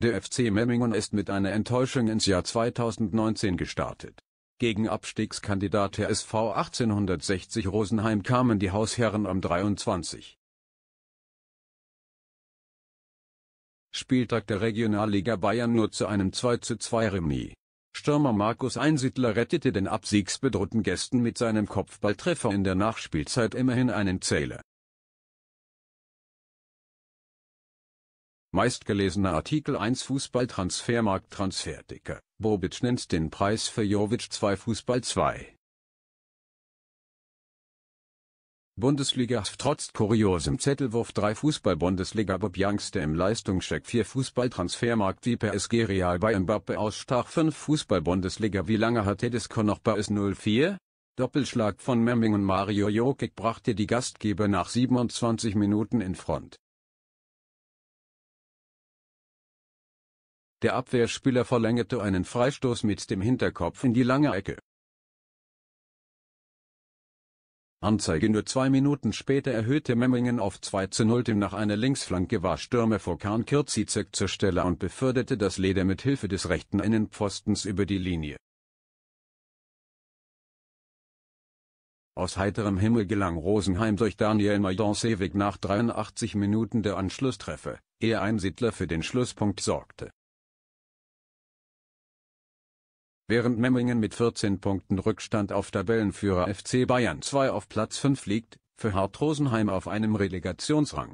Der FC Memmingen ist mit einer Enttäuschung ins Jahr 2019 gestartet. Gegen Abstiegskandidat SV 1860 Rosenheim kamen die Hausherren am 23. Spieltag der Regionalliga Bayern nur zu einem 2:2 Remis. Stürmer Markus Einsiedler rettete den absiegsbedrohten Gästen mit seinem Kopfballtreffer in der Nachspielzeit immerhin einen Zähler. Meistgelesener Artikel 1 Fußballtransfermarkt Transferticker. Bobic nennt den Preis für Jovic 2 Fußball 2. Bundesliga trotz kuriosem Zettelwurf 3 Fußball-Bundesliga Bob Youngster im Leistungscheck 4 Fußball-Transfermarkt die PSG Real bei Mbappe ausstach 5 Fußball-Bundesliga Wie lange hat Tedesco noch bei S 04? Doppelschlag von Memming und Mario Jokic brachte die Gastgeber nach 27 Minuten in Front. Der Abwehrspieler verlängerte einen Freistoß mit dem Hinterkopf in die lange Ecke. Anzeige Nur zwei Minuten später erhöhte Memmingen auf 2 zu 0 dem nach einer Linksflanke war Stürmer Fokan Kirzizek zur Stelle und beförderte das Leder mit Hilfe des rechten Innenpfostens über die Linie. Aus heiterem Himmel gelang Rosenheim durch Daniel Majdonsewig nach 83 Minuten der Anschlusstreffer, ehe ein Sittler für den Schlusspunkt sorgte. Während Memmingen mit 14 Punkten Rückstand auf Tabellenführer FC Bayern 2 auf Platz 5 liegt, für Hart Rosenheim auf einem Relegationsrang.